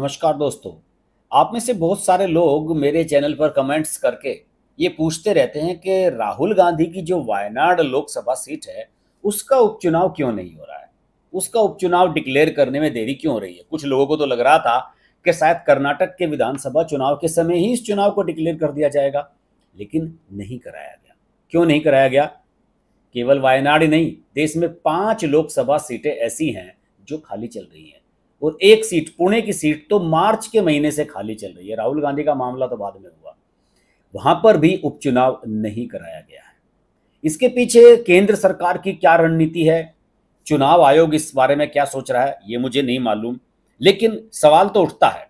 नमस्कार दोस्तों आप में से बहुत सारे लोग मेरे चैनल पर कमेंट्स करके ये पूछते रहते हैं कि राहुल गांधी की जो वायनाड लोकसभा सीट है उसका उपचुनाव क्यों नहीं हो रहा है उसका उपचुनाव डिक्लेयर करने में देरी क्यों हो रही है कुछ लोगों को तो लग रहा था कि शायद कर्नाटक के विधानसभा चुनाव के समय ही इस चुनाव को डिक्लेयर कर दिया जाएगा लेकिन नहीं कराया गया क्यों नहीं कराया गया केवल वायनाड ही नहीं देश में पांच लोकसभा सीटें ऐसी हैं जो खाली चल रही हैं और एक सीट पुणे की सीट तो मार्च के महीने से खाली चल रही है राहुल गांधी का मामला तो बाद में हुआ वहां पर भी उपचुनाव नहीं कराया गया है इसके पीछे केंद्र सरकार की क्या रणनीति है चुनाव आयोग इस बारे में क्या सोच रहा है ये मुझे नहीं मालूम लेकिन सवाल तो उठता है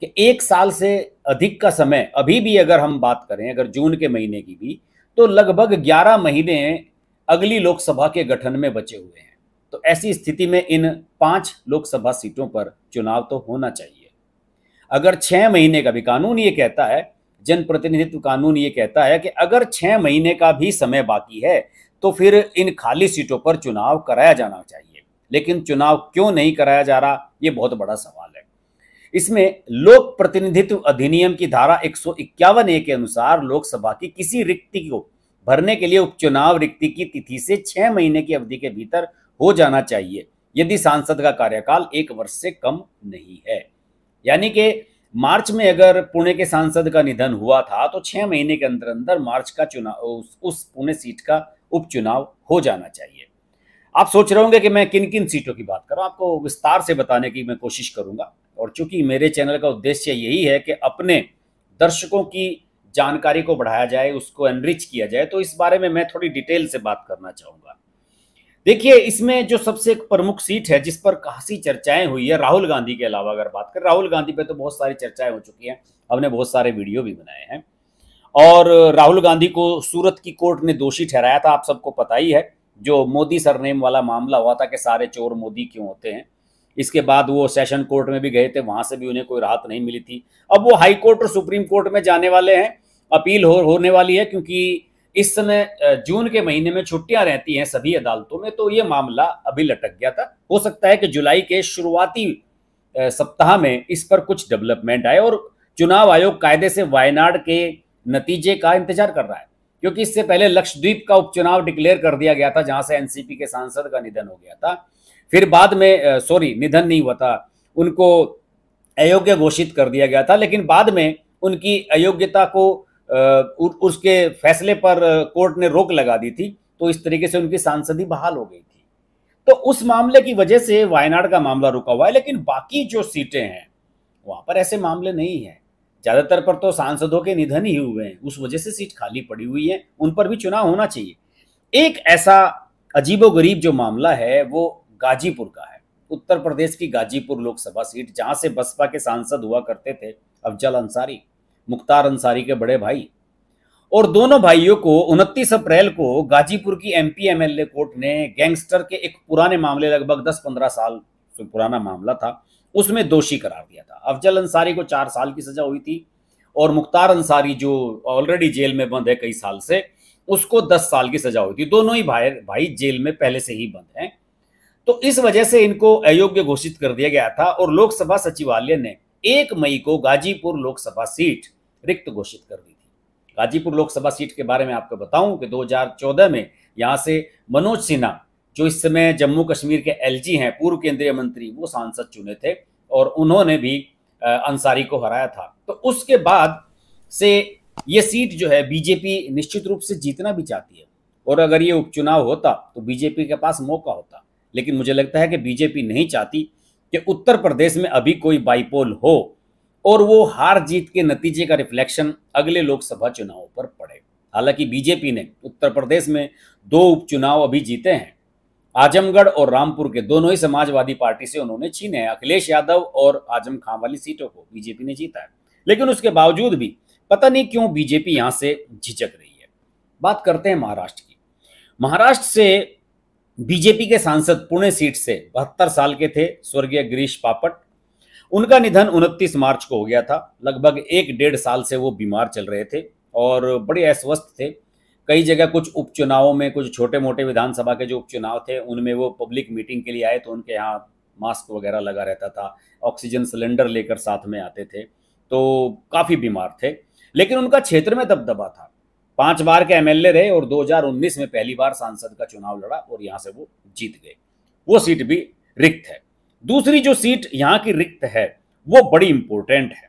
कि एक साल से अधिक का समय अभी भी अगर हम बात करें अगर जून के महीने की भी तो लगभग 11 महीने अगली लोकसभा के गठन में बचे हुए हैं तो ऐसी स्थिति में इन पांच लोकसभा सीटों पर चुनाव तो होना चाहिए अगर छह महीने का भी कानून ये कहता है जनप्रतिनिधित्व कानून ये कहता है कि अगर छह महीने का भी समय बाकी है तो फिर इन खाली सीटों पर चुनाव कराया जाना चाहिए लेकिन चुनाव क्यों नहीं कराया जा रहा यह बहुत बड़ा सवाल है इसमें लोक प्रतिनिधित्व अधिनियम की धारा एक ए के अनुसार लोकसभा की किसी रिक्ति को भरने के लिए उपचुनाव रिक्ति की तिथि से छह महीने की अवधि के भीतर हो जाना चाहिए यदि सांसद का कार्यकाल एक वर्ष से कम नहीं है यानी कि मार्च में अगर पुणे के सांसद का निधन हुआ था तो छह महीने के अंदर अंदर मार्च का चुनाव उस, उस पुणे सीट का उपचुनाव हो जाना चाहिए आप सोच रहे होंगे कि मैं किन किन सीटों की बात करूं आपको विस्तार से बताने की मैं कोशिश करूंगा और चूंकि मेरे चैनल का उद्देश्य यही है कि अपने दर्शकों की जानकारी को बढ़ाया जाए उसको एनरिच किया जाए तो इस बारे में मैं थोड़ी डिटेल से बात करना चाहूँगा देखिए इसमें जो सबसे एक प्रमुख सीट है जिस पर खासी चर्चाएं हुई है राहुल गांधी के अलावा अगर बात करें राहुल गांधी पे तो बहुत सारी चर्चाएं हो चुकी हैं हमने बहुत सारे वीडियो भी बनाए हैं और राहुल गांधी को सूरत की कोर्ट ने दोषी ठहराया था आप सबको पता ही है जो मोदी सरनेम वाला मामला हुआ था कि सारे चोर मोदी क्यों होते हैं इसके बाद वो सेशन कोर्ट में भी गए थे वहां से भी उन्हें कोई राहत नहीं मिली थी अब वो हाई कोर्ट और सुप्रीम कोर्ट में जाने वाले हैं अपील हो, होने वाली है क्योंकि इस समय जून के महीने में छुट्टियां रहती हैं सभी अदालतों में तो ये मामला अभी लटक गया था हो सकता है कि जुलाई के शुरुआती सप्ताह में इस पर कुछ डेवलपमेंट आए और चुनाव आयोग कायदे से वायनाड के नतीजे का इंतजार कर रहा है क्योंकि इससे पहले लक्षद्वीप का उपचुनाव डिक्लेयर कर दिया गया था जहां से एनसीपी के सांसद का निधन हो गया था फिर बाद में सॉरी निधन नहीं हुआ था उनको अयोग्य घोषित कर दिया गया था लेकिन बाद में उनकी अयोग्यता को उसके फैसले पर कोर्ट ने रोक लगा दी थी तो इस तरीके से उनकी सांसदी बहाल हो गई थी तो उस मामले की वजह से वायनाड का मामला रुका हुआ है लेकिन बाकी जो सीटें हैं वहां पर ऐसे मामले नहीं है ज्यादातर पर तो सांसदों के निधन ही हुए हैं उस वजह से सीट खाली पड़ी हुई है उन पर भी चुनाव होना चाहिए एक ऐसा अजीबोगरीब जो मामला है वो गाजीपुर का है उत्तर प्रदेश की गाजीपुर लोकसभा सीट जहां से बसपा के सांसद हुआ करते थे अफजल अंसारी मुख्तार अंसारी के बड़े भाई और दोनों भाइयों को उनतीस अप्रैल को गाजीपुर की एमपी एमएलए कोर्ट ने गैंगस्टर के एक पुराने मामले लगभग 10-15 साल से पुराना मामला था उसमें दोषी करार दिया था अफजल अंसारी को चार साल की सजा हुई थी और मुख्तार अंसारी जो ऑलरेडी जेल में बंद है कई साल से उसको दस साल की सजा हुई थी दोनों ही भाई भाई जेल में पहले से ही बंद हैं तो इस वजह से इनको अयोग्य घोषित कर दिया गया था और लोकसभा सचिवालय ने एक मई को गाजीपुर लोकसभा सीट रिक्त घोषित कर दी थी गाजीपुर लोकसभा सीट के बारे में आपको बताऊं कि 2014 में यहां से मनोज सिन्हा जो इस समय जम्मू कश्मीर के एलजी हैं पूर्व केंद्रीय मंत्री वो सांसद चुने थे और उन्होंने भी अंसारी को हराया था तो उसके बाद से ये सीट जो है बीजेपी निश्चित रूप से जीतना भी चाहती है और अगर ये उपचुनाव होता तो बीजेपी के पास मौका होता लेकिन मुझे लगता है कि बीजेपी नहीं चाहती कि उत्तर प्रदेश में अभी कोई बाईपोल हो और वो हार जीत के नतीजे का रिफ्लेक्शन अगले लोकसभा चुनाव पर पड़े हालांकि बीजेपी ने उत्तर प्रदेश में दो उपचुनाव अभी जीते हैं आजमगढ़ और रामपुर के दोनों ही समाजवादी पार्टी से उन्होंने छीने अखिलेश यादव और आजम खान वाली सीटों को बीजेपी ने जीता है लेकिन उसके बावजूद भी पता नहीं क्यों बीजेपी यहां से झिझक रही है बात करते हैं महाराष्ट्र की महाराष्ट्र से बीजेपी के सांसद पुणे सीट से बहत्तर साल के थे स्वर्गीय गिरीश पापट उनका निधन 29 मार्च को हो गया था लगभग एक डेढ़ साल से वो बीमार चल रहे थे और बड़े अस्वस्थ थे कई जगह कुछ उपचुनावों में कुछ छोटे मोटे विधानसभा के जो उपचुनाव थे उनमें वो पब्लिक मीटिंग के लिए आए तो उनके यहाँ मास्क वगैरह लगा रहता था ऑक्सीजन सिलेंडर लेकर साथ में आते थे तो काफ़ी बीमार थे लेकिन उनका क्षेत्र में दबदबा था पांच बार के एमएलए रहे और 2019 में पहली बार सांसद का चुनाव लड़ा और यहाँ से वो जीत गए वो सीट भी रिक्त है दूसरी जो सीट यहाँ की रिक्त है वो बड़ी इंपॉर्टेंट है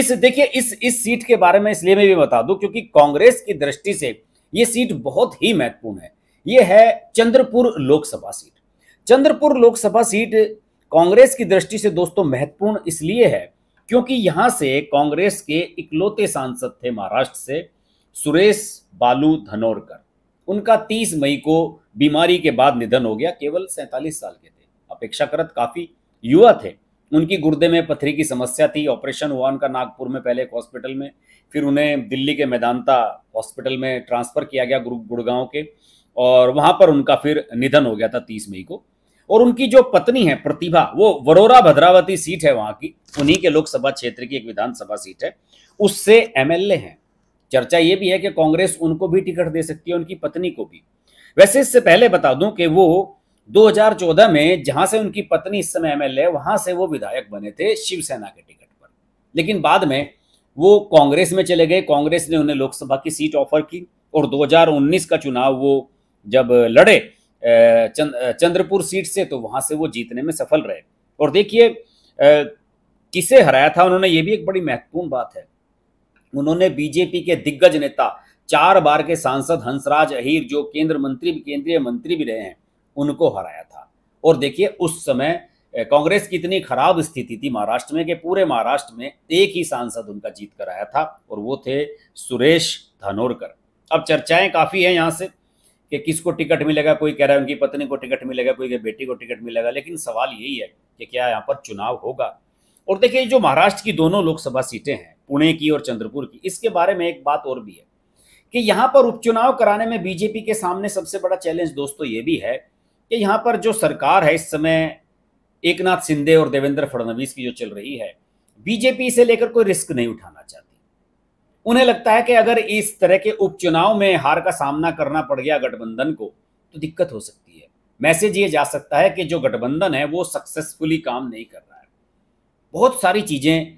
इस देखिए इस इस सीट के बारे में इसलिए मैं भी बता दूं क्योंकि कांग्रेस की दृष्टि से ये सीट बहुत ही महत्वपूर्ण है ये है चंद्रपुर लोकसभा सीट चंद्रपुर लोकसभा सीट कांग्रेस की दृष्टि से दोस्तों महत्वपूर्ण इसलिए है क्योंकि यहां से कांग्रेस के इकलौते सांसद थे महाराष्ट्र से सुरेश बालू धनोरकर उनका 30 मई को बीमारी के बाद निधन हो गया केवल सैंतालीस साल के थे अपेक्षाकृत काफ़ी युवा थे उनकी गुर्दे में पथरी की समस्या थी ऑपरेशन हुआ उनका नागपुर में पहले एक हॉस्पिटल में फिर उन्हें दिल्ली के मैदानता हॉस्पिटल में ट्रांसफ़र किया गया गुड़गांव के और वहां पर उनका फिर निधन हो गया था तीस मई को और उनकी जो पत्नी है प्रतिभा वो वरोरा भद्रावती सीट है वहां की उन्हीं के लोकसभा क्षेत्र की एक विधानसभा सीट है उससे एमएलए हैं चर्चा ये भी है कि कांग्रेस उनको भी टिकट दे सकती है उनकी पत्नी को भी वैसे इससे पहले बता दूं कि वो 2014 में जहां से उनकी पत्नी इस समय एमएलए वहां से वो विधायक बने थे शिवसेना के टिकट पर लेकिन बाद में वो कांग्रेस में चले गए कांग्रेस ने उन्हें लोकसभा की सीट ऑफर की और 2019 का चुनाव वो जब लड़े चंद्रपुर सीट से तो वहां से वो जीतने में सफल रहे और देखिए किसे हराया था उन्होंने ये भी एक बड़ी महत्वपूर्ण बात है उन्होंने बीजेपी के दिग्गज नेता चार बार के सांसद हंसराज अहीर जो केंद्र मंत्री केंद्रीय मंत्री भी रहे हैं उनको हराया था और देखिए उस समय कांग्रेस की इतनी खराब स्थिति थी महाराष्ट्र में कि पूरे महाराष्ट्र में एक ही सांसद उनका जीत कर आया था और वो थे सुरेश धनोरकर अब चर्चाएं काफ़ी हैं यहाँ से कि किसको टिकट मिलेगा कोई कह रहा है उनकी पत्नी को टिकट मिलेगा कोई बेटी को टिकट मिलेगा लेकिन सवाल यही है कि क्या यहाँ पर चुनाव होगा और देखिए जो महाराष्ट्र की दोनों लोकसभा सीटें हैं पुणे की और चंद्रपुर की इसके बारे में एक बात और भी है कि यहाँ पर उपचुनाव कराने में बीजेपी के सामने सबसे बड़ा चैलेंज दोस्तों ये भी है कि यहाँ पर जो सरकार है इस समय एक नाथ सिंधे और देवेंद्र फडणवीस की जो चल रही है बीजेपी से लेकर कोई रिस्क नहीं उठाना चाहती उन्हें लगता है कि अगर इस तरह के उपचुनाव में हार का सामना करना पड़ गया गठबंधन को तो दिक्कत हो सकती है मैसेज ये जा सकता है कि जो गठबंधन है वो सक्सेसफुली काम नहीं कर रहा है बहुत सारी चीजें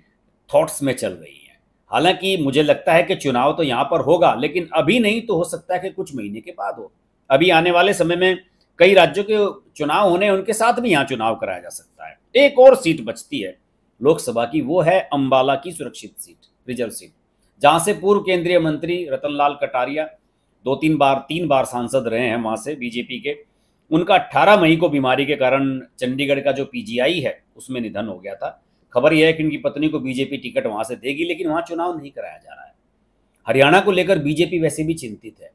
थॉट्स में चल रही हैं हालांकि मुझे लगता है कि चुनाव तो यहां पर होगा लेकिन अभी नहीं तो हो सकता है कि कुछ महीने के बाद हो अभी आने वाले समय में कई राज्यों के चुनाव होने उनके साथ भी यहाँ चुनाव कराया जा सकता है एक और सीट बचती है लोकसभा की वो है अम्बाला की सुरक्षित सीट रिजर्व सीट जहाँ से पूर्व केंद्रीय मंत्री रतन लाल कटारिया दो तीन बार तीन बार सांसद रहे हैं वहाँ से बीजेपी के उनका 18 मई को बीमारी के कारण चंडीगढ़ का जो पीजीआई है उसमें निधन हो गया था खबर यह है कि उनकी पत्नी को बीजेपी टिकट वहां से देगी लेकिन वहां चुनाव नहीं कराया जा रहा है हरियाणा को लेकर बीजेपी वैसे भी चिंतित है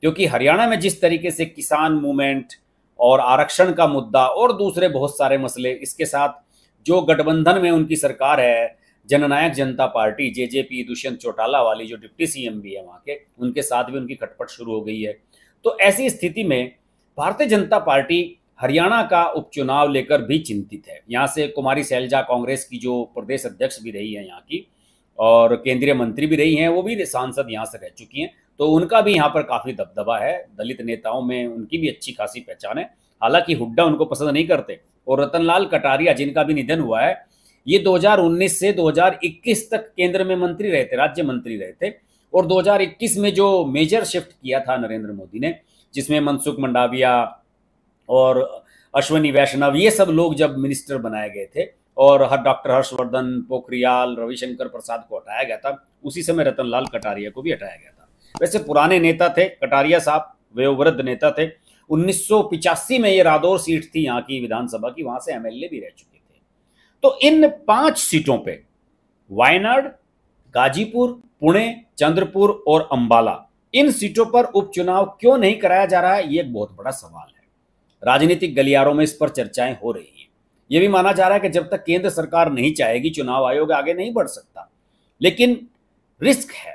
क्योंकि हरियाणा में जिस तरीके से किसान मूवमेंट और आरक्षण का मुद्दा और दूसरे बहुत सारे मसले इसके साथ जो गठबंधन में उनकी सरकार है Jannayak Janta party J J P Dushyant Chautala वाली जो डिप्टी सी एम भी है वहाँ के उनके साथ भी उनकी खटपट शुरू हो गई है तो ऐसी स्थिति में भारतीय जनता पार्टी हरियाणा का उपचुनाव लेकर भी चिंतित है यहाँ से कुमारी सैलजा कांग्रेस की जो प्रदेश अध्यक्ष भी रही है यहाँ की और केंद्रीय मंत्री भी रही हैं वो भी सांसद यहाँ से रह चुकी हैं तो उनका भी यहाँ पर काफ़ी दबदबा है दलित नेताओं में उनकी भी अच्छी खासी पहचान है हालांकि हुड्डा उनको पसंद नहीं करते और रतनलाल कटारिया जिनका भी निधन हुआ है ये 2019 से 2021 तक केंद्र में मंत्री रहे थे राज्य मंत्री रहे थे और 2021 में जो मेजर शिफ्ट किया था नरेंद्र मोदी ने जिसमें मनसुख मंडाविया और अश्वनी वैष्णव ये सब लोग जब मिनिस्टर बनाए गए थे और हर डॉक्टर हर्षवर्धन पोखरियाल रविशंकर प्रसाद को हटाया गया था उसी समय रतनलाल कटारिया को भी हटाया गया वैसे पुराने नेता थे कटारिया साहब वयोवृद्ध नेता थे उन्नीस में ये रादौर सीट थी यहाँ की विधानसभा की वहां से एमएलए भी रह चुके थे तो इन पांच सीटों पे वायनाड गाजीपुर पुणे चंद्रपुर और अंबाला इन सीटों पर उपचुनाव क्यों नहीं कराया जा रहा है ये एक बहुत बड़ा सवाल है राजनीतिक गलियारों में इस पर चर्चाएं हो रही हैं यह भी माना जा रहा है कि जब तक केंद्र सरकार नहीं चाहेगी चुनाव आयोग आगे नहीं बढ़ सकता लेकिन रिस्क है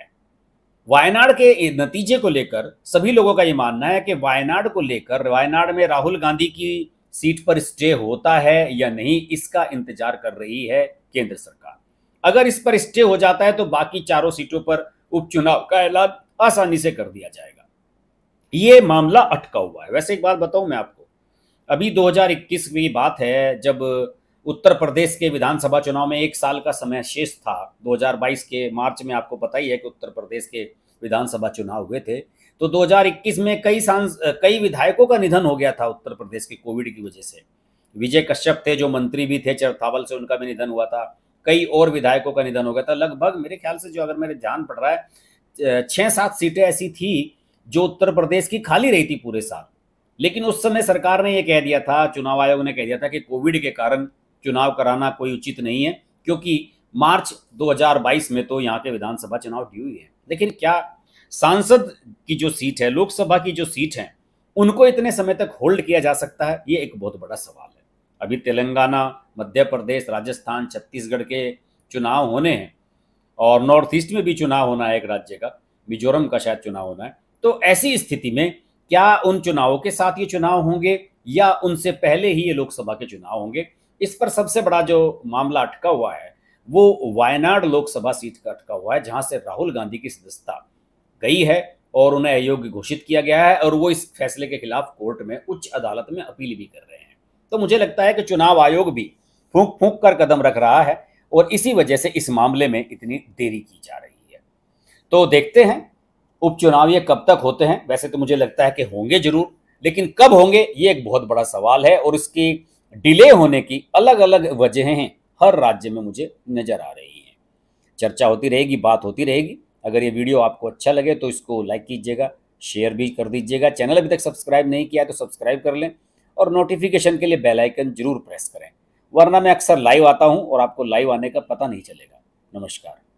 वायनाड के नतीजे को लेकर सभी लोगों का ये मानना है कि वायनाड को लेकर वायनाड में राहुल गांधी की सीट पर स्टे होता है या नहीं इसका इंतजार कर रही है केंद्र सरकार अगर इस पर स्टे हो जाता है तो बाकी चारों सीटों पर उपचुनाव का ऐलान आसानी से कर दिया जाएगा ये मामला अटका हुआ है वैसे एक बात बताऊं मैं आपको अभी 2021 की बात है जब उत्तर प्रदेश के विधानसभा चुनाव में एक साल का समय शेष था 2022 के मार्च में आपको पता ही है कि उत्तर प्रदेश के विधानसभा चुनाव हुए थे तो 2021 में कई सांस कई विधायकों का निधन हो गया था उत्तर प्रदेश के कोविड की वजह से विजय कश्यप थे जो मंत्री भी थे चरथावल से उनका भी निधन हुआ था कई और विधायकों का निधन हो गया था लगभग मेरे ख्याल से जो अगर मेरे ध्यान पड़ रहा है छः सात सीटें ऐसी थी जो उत्तर प्रदेश की खाली रही थी पूरे साल लेकिन उस समय सरकार ने यह कह दिया था चुनाव आयोग ने कह दिया था कि कोविड के कारण चुनाव कराना कोई उचित नहीं है क्योंकि मार्च 2022 में तो यहाँ के विधानसभा चुनाव ड्यू ही है लेकिन क्या सांसद की जो सीट है लोकसभा की जो सीट है उनको इतने समय तक होल्ड किया जा सकता है ये एक बहुत बड़ा सवाल है अभी तेलंगाना मध्य प्रदेश राजस्थान छत्तीसगढ़ के चुनाव होने हैं और नॉर्थ ईस्ट में भी चुनाव होना है एक राज्य का मिजोरम का शायद चुनाव होना है तो ऐसी स्थिति में क्या उन चुनावों के साथ ये चुनाव होंगे या उनसे पहले ही ये लोकसभा के चुनाव होंगे इस पर सबसे बड़ा जो मामला अटका हुआ है वो वायनाड लोकसभा सीट का अटका हुआ है जहां से राहुल गांधी की सदस्यता गई है और उन्हें अयोग्य घोषित किया गया है और वो इस फैसले के खिलाफ कोर्ट में उच्च अदालत में अपील भी कर रहे हैं तो मुझे लगता है कि चुनाव आयोग भी फूंक फूंक कर कदम रख रहा है और इसी वजह से इस मामले में इतनी देरी की जा रही है तो देखते हैं उपचुनाव ये कब तक होते हैं वैसे तो मुझे लगता है कि होंगे जरूर लेकिन कब होंगे ये एक बहुत बड़ा सवाल है और इसकी डिले होने की अलग अलग वजहें हैं हर राज्य में मुझे नज़र आ रही हैं चर्चा होती रहेगी बात होती रहेगी अगर ये वीडियो आपको अच्छा लगे तो इसको लाइक कीजिएगा शेयर भी कर दीजिएगा चैनल अभी तक सब्सक्राइब नहीं किया तो सब्सक्राइब कर लें और नोटिफिकेशन के लिए बेल आइकन जरूर प्रेस करें वरना मैं अक्सर लाइव आता हूं और आपको लाइव आने का पता नहीं चलेगा नमस्कार